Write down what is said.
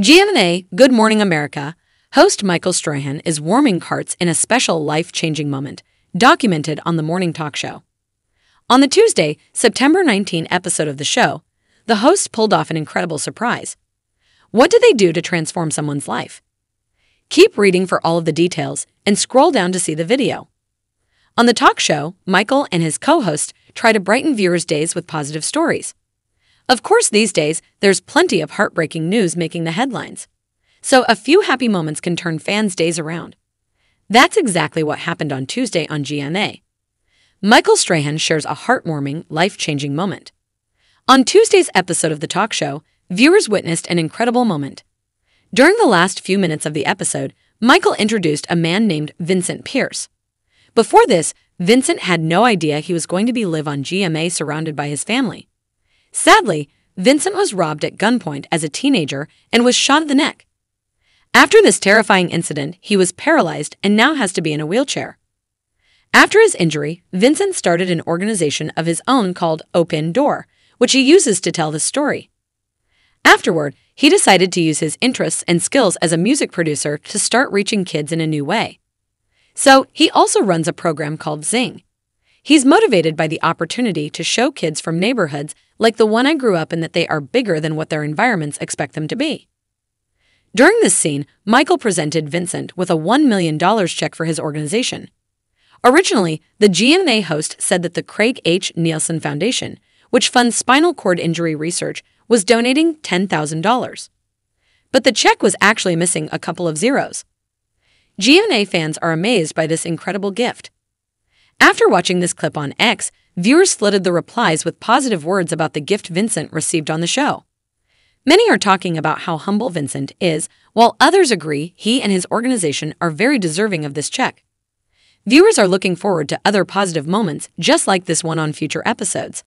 GMA Good Morning America host Michael Strahan is warming hearts in a special life changing moment, documented on the morning talk show. On the Tuesday, September 19 episode of the show, the host pulled off an incredible surprise. What do they do to transform someone's life? Keep reading for all of the details and scroll down to see the video. On the talk show, Michael and his co host try to brighten viewers' days with positive stories. Of course, these days, there's plenty of heartbreaking news making the headlines. So a few happy moments can turn fans' days around. That's exactly what happened on Tuesday on GMA. Michael Strahan shares a heartwarming, life-changing moment. On Tuesday's episode of the talk show, viewers witnessed an incredible moment. During the last few minutes of the episode, Michael introduced a man named Vincent Pierce. Before this, Vincent had no idea he was going to be live on GMA surrounded by his family. Sadly, Vincent was robbed at gunpoint as a teenager and was shot in the neck. After this terrifying incident, he was paralyzed and now has to be in a wheelchair. After his injury, Vincent started an organization of his own called Open Door, which he uses to tell his story. Afterward, he decided to use his interests and skills as a music producer to start reaching kids in a new way. So, he also runs a program called Zing, He's motivated by the opportunity to show kids from neighborhoods like the one I grew up in that they are bigger than what their environments expect them to be. During this scene, Michael presented Vincent with a $1 million check for his organization. Originally, the GNA host said that the Craig H. Nielsen Foundation, which funds spinal cord injury research, was donating $10,000. But the check was actually missing a couple of zeros. GNA fans are amazed by this incredible gift. After watching this clip on X, viewers flooded the replies with positive words about the gift Vincent received on the show. Many are talking about how humble Vincent is, while others agree he and his organization are very deserving of this check. Viewers are looking forward to other positive moments just like this one on future episodes.